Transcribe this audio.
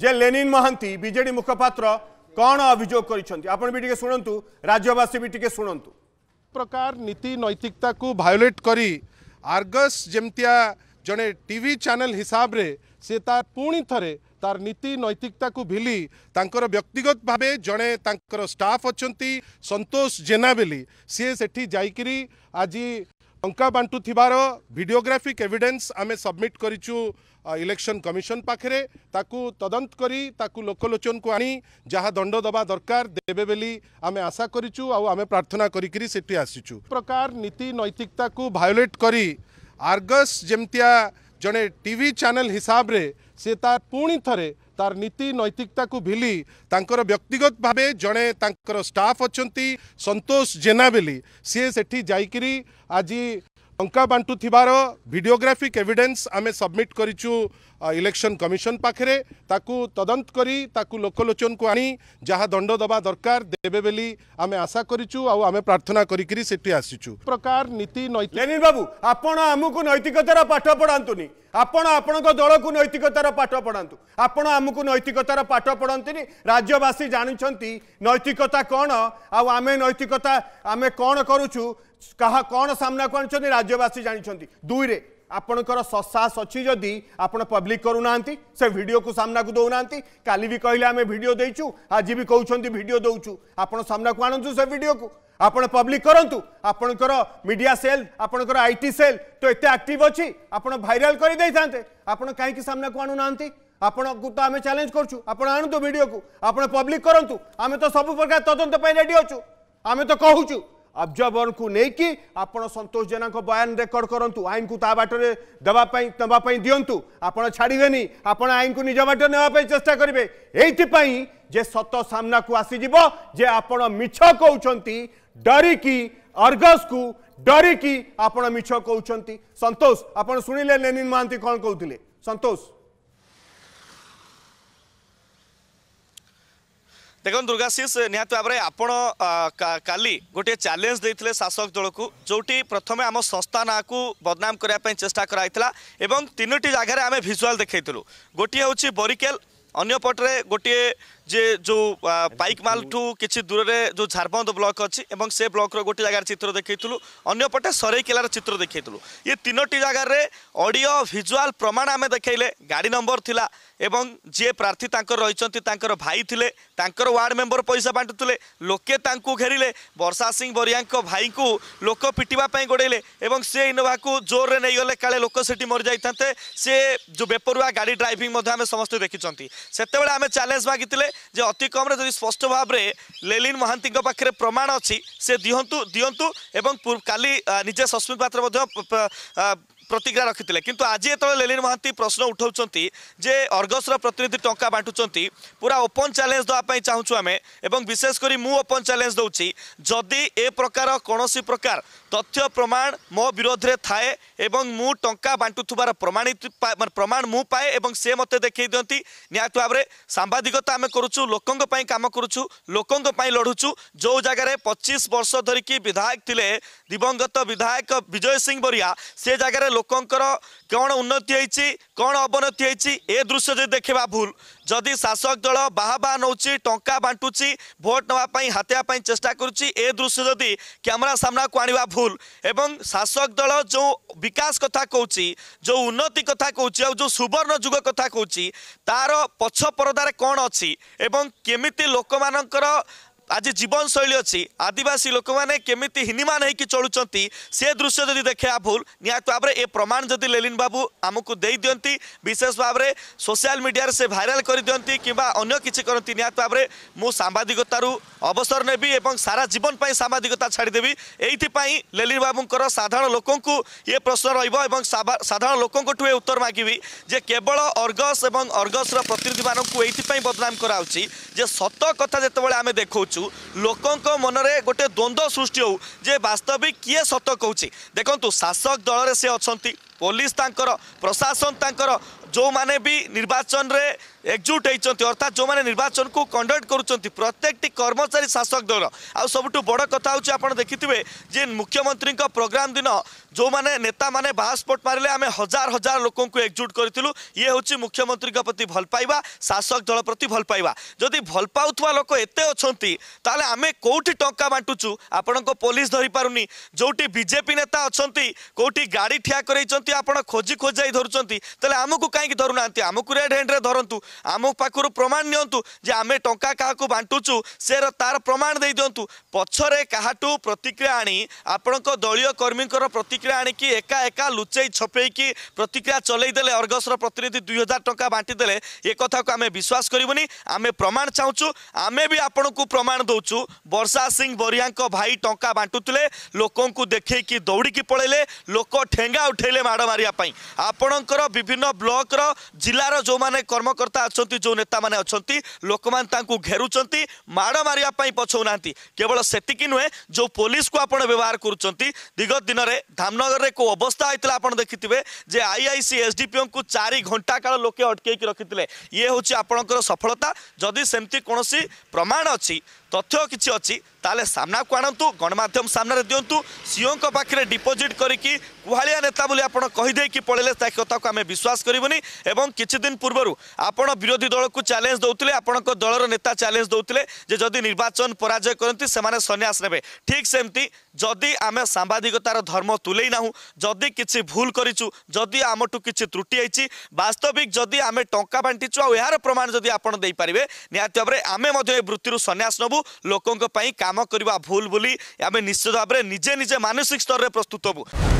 যে Lenin Mohanty BJD মুখপাত্র কণ অভিযোগ করেছেন আপনার বি টিকে শুণতু রাজ্যবাসী বি টিকে শুণতু প্রকার নীতি নৈতিকতা কু ভায়োলেট করি আর্গস যেমতিয়া জনে টিভি চ্যানেল হিসাবরে সে তার পুনি থরে তার নীতি নৈতিকতাকু ভিলি তাঙ্কর ব্যক্তিগত ভাবে জনে তাঙ্কর স্টাফ অছন্তি সন্তোষ জেনা বেলি সে সেটি যাইকিরি আজি ଟଙ୍କା ବାଣ୍ଟୁଥିବାର ଭିଡ଼ିଓଗ୍ରାଫିକ୍ ଏଭିଡେନ୍ସ ଆମେ ସବମିଟ୍ କରିଛୁ ଇଲେକ୍ସନ୍ କମିଶନ୍ ପାଖରେ ତାକୁ ତଦନ୍ତ କରି ତାକୁ ଲୋକଲୋଚନକୁ ଆଣି ଯାହା ଦଣ୍ଡ ଦେବା ଦରକାର ଦେବେ ବୋଲି ଆମେ ଆଶା କରିଛୁ ଆଉ ଆମେ ପ୍ରାର୍ଥନା କରିକିରି ସେଠି ଆସିଛୁ ପ୍ରକାର ନୀତି ନୈତିକତାକୁ ଭାୟୋଲେଟ୍ କରି ଆର୍ଗସ୍ ଯେମିତିଆ ଜଣେ ଟିଭି ଚ୍ୟାନେଲ୍ ହିସାବରେ ସେ ତା ପୁଣି ଥରେ ତାର ନୀତି ନୈତିକତାକୁ ଭିଲି ତାଙ୍କର ବ୍ୟକ୍ତିଗତ ଭାବେ ଜଣେ ତାଙ୍କର ଷ୍ଟାଫ୍ ଅଛନ୍ତି ସନ୍ତୋଷ ଜେନା ବୋଲି ସିଏ ସେଠି ଯାଇକିରି ଆଜି ଟଙ୍କା ବାଣ୍ଟୁଥିବାର ଭିଡ଼ିଓଗ୍ରାଫିକ୍ ଏଭିଡେନ୍ସ ଆମେ ସବମିଟ୍ କରିଛୁ ଇଲେକ୍ସନ୍ କମିଶନ ପାଖରେ ତାକୁ ତଦନ୍ତ କରି ତାକୁ ଲୋକଲୋଚନକୁ ଆଣି ଯାହା ଦଣ୍ଡ ଦେବା ଦରକାର ଦେବେ ବୋଲି ଆମେ ଆଶା କରିଛୁ ଆଉ ଆମେ ପ୍ରାର୍ଥନା କରିକିରି ସେଠି ଆସିଛୁ ପ୍ରକାର ନୀତି ଲେନିନ ବାବୁ ଆପଣ ଆମକୁ ନୈତିକତାର ପାଠ ପଢ଼ାନ୍ତୁନି ଆପଣ ଆପଣଙ୍କ ଦଳକୁ ନୈତିକତାର ପାଠ ପଢ଼ାନ୍ତୁ ଆପଣ ଆମକୁ ନୈତିକତାର ପାଠ ପଢ଼ାନ୍ତିନି ରାଜ୍ୟବାସୀ ଜାଣିଛନ୍ତି ନୈତିକତା କ'ଣ ଆଉ ଆମେ ନୈତିକତା ଆମେ କ'ଣ କରୁଛୁ କାହା କ'ଣ ସାମ୍ନାକୁ ଆଣୁଛନ୍ତି ରାଜ୍ୟବାସୀ ଜାଣିଛନ୍ତି ଦୁଇରେ ଆପଣଙ୍କର ସସାହସ ଅଛି ଯଦି ଆପଣ ପବ୍ଲିକ୍ କରୁନାହାନ୍ତି ସେ ଭିଡ଼ିଓକୁ ସାମ୍ନାକୁ ଦେଉନାହାନ୍ତି କାଲି ବି କହିଲେ ଆମେ ଭିଡ଼ିଓ ଦେଇଛୁ ଆଜି ବି କହୁଛନ୍ତି ଭିଡ଼ିଓ ଦେଉଛୁ ଆପଣ ସାମ୍ନାକୁ ଆଣନ୍ତୁ ସେ ଭିଡ଼ିଓକୁ ଆପଣ ପବ୍ଲିକ୍ କରନ୍ତୁ ଆପଣଙ୍କର ମିଡ଼ିଆ ସେଲ୍ ଆପଣଙ୍କର ଆଇଟି ସେଲ୍ ତ ଏତେ ଆକ୍ଟିଭ୍ ଅଛି ଆପଣ ଭାଇରାଲ୍ କରିଦେଇଥାନ୍ତେ ଆପଣ କାହିଁକି ସାମ୍ନାକୁ ଆଣୁନାହାନ୍ତି ଆପଣଙ୍କୁ ତ ଆମେ ଚ୍ୟାଲେଞ୍ଜ କରୁଛୁ ଆପଣ ଆଣନ୍ତୁ ଭିଡ଼ିଓକୁ ଆପଣ ପବ୍ଲିକ୍ କରନ୍ତୁ ଆମେ ତ ସବୁ ପ୍ରକାର ତଦନ୍ତ ପାଇଁ ରେଡ଼ି ଅଛୁ ଆମେ ତ କହୁଛୁ ଅବଜର୍ଭରଙ୍କୁ ନେଇକି ଆପଣ ସନ୍ତୋଷ ଜେନାଙ୍କ ବୟାନ ରେକର୍ଡ କରନ୍ତୁ ଆଇନକୁ ତା ବାଟରେ ଦେବା ପାଇଁ ନେବା ପାଇଁ ଦିଅନ୍ତୁ ଆପଣ ଛାଡ଼ିବେନି ଆପଣ ଆଇନକୁ ନିଜ ବାଟରେ ନେବା ପାଇଁ ଚେଷ୍ଟା କରିବେ ଏଇଥିପାଇଁ ଯେ ସତ ସାମ୍ନାକୁ ଆସିଯିବ ଯେ ଆପଣ ମିଛ କହୁଛନ୍ତି ଡରିକି ଅର୍ଗସକୁ ଡରିକି ଆପଣ ମିଛ କହୁଛନ୍ତି ସନ୍ତୋଷ ଆପଣ ଶୁଣିଲେ ଲେନିନ୍ ମହାନ୍ତି କ'ଣ କହୁଥିଲେ ସନ୍ତୋଷ দেখুন দুର୍ଗାଶିଷ ନିହାତି ଭାବରେ ଆପଣ କାଲି ଗୋଟିଏ ଚ୍ୟାଲେଞ୍ଜ ଦେଇଥିଲେ ଶାସକ ଦଳକୁ ଯେଉଁଠି ପ୍ରଥମେ ଆମ ସଂସ୍ଥା ନାଁକୁ ବଦନାମ କରିବା ପାଇଁ ଚେଷ୍ଟା କରାଯାଇଥିଲା ଏବଂ ତିନୋଟି ଜାଗାରେ ଆମେ ଭିଜୁଆଲ୍ ଦେଖାଇଥିଲୁ ଗୋଟିଏ ହେଉଛି ବରିକେଲ ଅନ୍ୟ ପଟରେ ଗୋଟିଏ যে ଯେଉଁ ପାଇକମାଲଠୁ କିଛି ଦୂରରେ ଯେଉଁ ଝାରବନ୍ଦ ବ୍ଲକ ଅଛି ଏବଂ ସେ ବ୍ଲକର ଗୋଟେ ଜାଗାରେ ଚିତ୍ର ଦେଖାଇଥିଲୁ ଅନ୍ୟପଟେ ସରେଇକେଲାର ଚିତ୍ର ଦେଖାଇଥିଲୁ ଏ ତିନୋଟି ଜାଗାରେ ଅଡ଼ିଓ ଭିଜୁଆଲ୍ ପ୍ରମାଣ ଆମେ ଦେଖାଇଲେ ଗାଡ଼ି ନମ୍ବର ଥିଲା ଏବଂ ଯିଏ ପ୍ରାର୍ଥୀ ତାଙ୍କର ରହିଛନ୍ତି ତାଙ୍କର ଭାଇ ଥିଲେ ତାଙ୍କର ୱାର୍ଡ଼ ମେମ୍ବର ପଇସା ବାଣ୍ଟୁଥିଲେ ଲୋକେ ତାଙ୍କୁ ଘେରିଲେ ବର୍ଷା ସିଂ ବରିଆଙ୍କ ଭାଇଙ୍କୁ ଲୋକ ପିଟିବା ପାଇଁ ଗୋଡ଼େଇଲେ ଏବଂ ସେ ଇନୋଭାକୁ ଜୋରରେ ନେଇଗଲେ କାଳେ ଲୋକ ସେଠି ମରିଯାଇଥାନ୍ତେ ସେ ଯେଉଁ ବେପରୁଆ ଗାଡ଼ି ଡ୍ରାଇଭିଂ ମଧ୍ୟ ଆମେ ସମସ୍ତେ ଦେଖିଛନ୍ତି ସେତେବେଳେ ଆମେ ଚ୍ୟାଲେଞ୍ଜ ମାଗିଥିଲେ ଯେ ଅତିକମ୍ରେ ଯଦି ସ୍ପଷ୍ଟ ଭାବରେ ଲେଲିନ ମହାନ୍ତିଙ୍କ ପାଖରେ ପ୍ରମାଣ ଅଛି ସେ ଦିଅନ୍ତୁ ଦିଅନ୍ତୁ ଏବଂ କାଲି ନିଜେ ସସ୍ମିତ ପାତ୍ର ମଧ୍ୟ প্রতিজ্ঞা রাখি কিন্তু আজ যেতবে লেলিন মহান্তি প্রশ্ন উঠাউন যে অর্গসর প্রতিনিধি টঙ্কা বাটুচার পুরা ওপন চ্যালেঞ্জ দেওয়া চাহুছু আমি এবং বিশেষ করে মু ওপন চ্যালেঞ্জ দেছি যদি এ প্রকার কোণী প্রকার তথ্য প্রমাণ মো বিরোধে থাকে এবং মু টঙ্কা বাটুবার প্রমাণিত প্রমাণ মু পায়ে এবং সে মতো দেখাই দিকে নিহতি ভাবে সাংবাদিকতা আমি করুছু লোক কাম করুছু লোক লড়ুছু যে জায়গায় পঁচিশ বর্ষ ধরিকি বিধায়ক লে দিবঙ্গত বিধায়ক বিজয় সিং বরিয়া সে জায়গায় ଲୋକଙ୍କର କ'ଣ ଉନ୍ନତି ହେଇଛି କ'ଣ ଅବନତି ହେଇଛି ଏ ଦୃଶ୍ୟ ଯଦି ଦେଖିବା ଭୁଲ ଯଦି ଶାସକ ଦଳ ବାହା ବାହା ନେଉଛି ଟଙ୍କା ବାଣ୍ଟୁଛି ଭୋଟ୍ ନେବା ପାଇଁ ହାତେଇବା ପାଇଁ ଚେଷ୍ଟା କରୁଛି ଏ ଦୃଶ୍ୟ ଯଦି କ୍ୟାମେରା ସାମ୍ନାକୁ ଆଣିବା ଭୁଲ ଏବଂ ଶାସକ ଦଳ ଯେଉଁ ବିକାଶ କଥା କହୁଛି ଯେଉଁ ଉନ୍ନତି କଥା କହୁଛି ଆଉ ଯେଉଁ ସୁବର୍ଣ୍ଣ ଯୁଗ କଥା କହୁଛି ତା'ର ପଛ ପରଦାରେ କ'ଣ ଅଛି ଏବଂ କେମିତି ଲୋକମାନଙ୍କର আজ জীবনশৈলী অছি আদিবাসী লোক মানে কেমিতি হিনিমান হয়েকি চলুচন্তি সে দৃশ্য যদি দেখা ভুল নিহত ভাবে এ প্রমাণ যদি লেলিন বাবু আমি দিকে বিশেষ ভাবে সোশ্যাল মিডিয়ার সে ভাইরাল করে দিকে কিংবা অন্য কিছু করতে নিহত ভাবে মু সাংবাদিকতার অবসর নেবি এবং সারা জীবন পাই সাংবাদিকতা ছাড়ি দেবি এইপাই লেলিন বাবুঙ্কর সাধারণ লোকঙ্ এ প্রশ্ন রহব এবং সাধারণ লোকঙ্ঠু এ উত্তর মাগিবি যে কেবল অর্গস এবং অর্গসর প্রতিনিধি মানুষ এইপাই বদনাম করা হচ্ছে যে সত কথা যেতবে আমি দেখছু ଦେଖିଛୁ ଲୋକଙ୍କ ମନରେ ଗୋଟେ ଦ୍ୱନ୍ଦ୍ୱ ସୃଷ୍ଟି ହେଉ ଯେ ବାସ୍ତବିକ କିଏ ସତ କହୁଛି ଦେଖନ୍ତୁ ଶାସକ ଦଳରେ ସେ ଅଛନ୍ତି ପୋଲିସ ତାଙ୍କର ପ୍ରଶାସନ ତାଙ୍କର ଯେଉଁମାନେ ବି ନିର୍ବାଚନରେ ଏକଜୁଟ ହେଇଛନ୍ତି ଅର୍ଥାତ୍ ଯେଉଁମାନେ ନିର୍ବାଚନକୁ କଣ୍ଡକ୍ଟ କରୁଛନ୍ତି ପ୍ରତ୍ୟେକଟି କର୍ମଚାରୀ ଶାସକ ଦଳ ଆଉ ସବୁଠୁ ବଡ଼ କଥା ହେଉଛି ଆପଣ ଦେଖିଥିବେ ଯେ ମୁଖ୍ୟମନ୍ତ୍ରୀଙ୍କ ପ୍ରୋଗ୍ରାମ ଦିନ ଯେଉଁମାନେ ନେତାମାନେ ବାହାସ୍ପୋଟ ମାରିଲେ ଆମେ ହଜାର ହଜାର ଲୋକଙ୍କୁ ଏକଜୁଟ କରିଥିଲୁ ଇଏ ହେଉଛି ମୁଖ୍ୟମନ୍ତ୍ରୀଙ୍କ ପ୍ରତି ଭଲ ପାଇବା ଶାସକ ଦଳ ପ୍ରତି ଭଲ ପାଇବା ଯଦି ଭଲ ପାଉଥିବା ଲୋକ ଏତେ ଅଛନ୍ତି ତାହେଲେ ଆମେ କେଉଁଠି ଟଙ୍କା ବାଣ୍ଟୁଛୁ ଆପଣଙ୍କ ପୋଲିସ ଧରିପାରୁନି ଯେଉଁଠି ବିଜେପି ନେତା ଅଛନ୍ତି କେଉଁଠି ଗାଡ଼ି ଠିଆ କରାଇଛନ୍ତି ଆପଣ ଖୋଜି ଖୋଜାଇ ଧରୁଛନ୍ତି ତାହେଲେ ଆମକୁ କାହିଁକି ଧରୁନାହାନ୍ତି ଆମକୁ ରେଡ୍ ହ୍ୟାଣ୍ଡରେ ଧରନ୍ତୁ ଆମ ପାଖରୁ ପ୍ରମାଣ ନିଅନ୍ତୁ ଯେ ଆମେ ଟଙ୍କା କାହାକୁ ବାଣ୍ଟୁଛୁ ସେ ତାର ପ୍ରମାଣ ଦେଇଦିଅନ୍ତୁ ପଛରେ କାହାଠୁ ପ୍ରତିକ୍ରିୟା ଆଣି ଆପଣଙ୍କ ଦଳୀୟ କର୍ମୀଙ୍କର ପ୍ରତିକ୍ରିୟା ଆଣିକି ଏକା ଏକା ଲୁଚେଇ ଛପେଇକି ପ୍ରତିକ୍ରିୟା ଚଲେଇଦେଲେ ଅର୍ଗସର ପ୍ରତିନିଧି ଦୁଇ ହଜାର ଟଙ୍କା ବାଣ୍ଟିଦେଲେ ଏ କଥାକୁ ଆମେ ବିଶ୍ୱାସ କରିବୁନି ଆମେ ପ୍ରମାଣ ଚାହୁଁଛୁ ଆମେ ବି ଆପଣଙ୍କୁ ପ୍ରମାଣ प्रमाण दौचु वर्षा सिंह बरिया भाई टा बांटुले लोक देखी दौड़ी पड़े लोक ठेंगा उठेले माड़ मारे आपणकर विभिन्न ब्लकर जिलार जो मैंने कर्मकर्ता अच्छा जो नेता मैंने अच्छा लोक मैंने घेरुंट माड़ मारे पछौना केवल सेक नुहे जो पुलिस को आप व्यवहार कर विगत दिन में धामनगर में कौ अवस्था होता आप देखिथे जे आईआईसी एसडीपीओ को चार घंटा काल लोके अटकई रखी ये हूँ आपणकर सफलता जदि सेमती कौन प्रमाण अच्छी তথ্য কিছু অছি তাহলে সামনাকু আনতু গণমাধ্যম সামনে দিও সিওঙ্ পাখে ডিপোজিট করিকি কুহাড়িয়া নেতা বলে আপনার কহিদেকি পড়াইলে তা কথাকে আমি বিশ্বাস করবুনি এবং কিছুদিন পূর্বর আপনার বিরোধী দলক চ্যালেঞ্জ দৌলে আপনার দলর নেতা চ্যালেঞ্জ দৌলে যে যদি নির্বাচন পরাজয় করতে সে সন্ন্যাস নেবে ঠিক সেমতি जदि आमे साम्बादिकतार धर्म तुलै नहुँ जुल गरिचु आमठु त्रुटि आइचिन्छ वास्तविक जिम्मि आमे टा बाटि छु अब यहाँ प्रमाण जिन्ति भावे वृत्तिहरू सन्यास नबु लोकै काम भुल बुली निश्चित भावना निजे निजे मानसिक स्तर प्रस्तुत हौ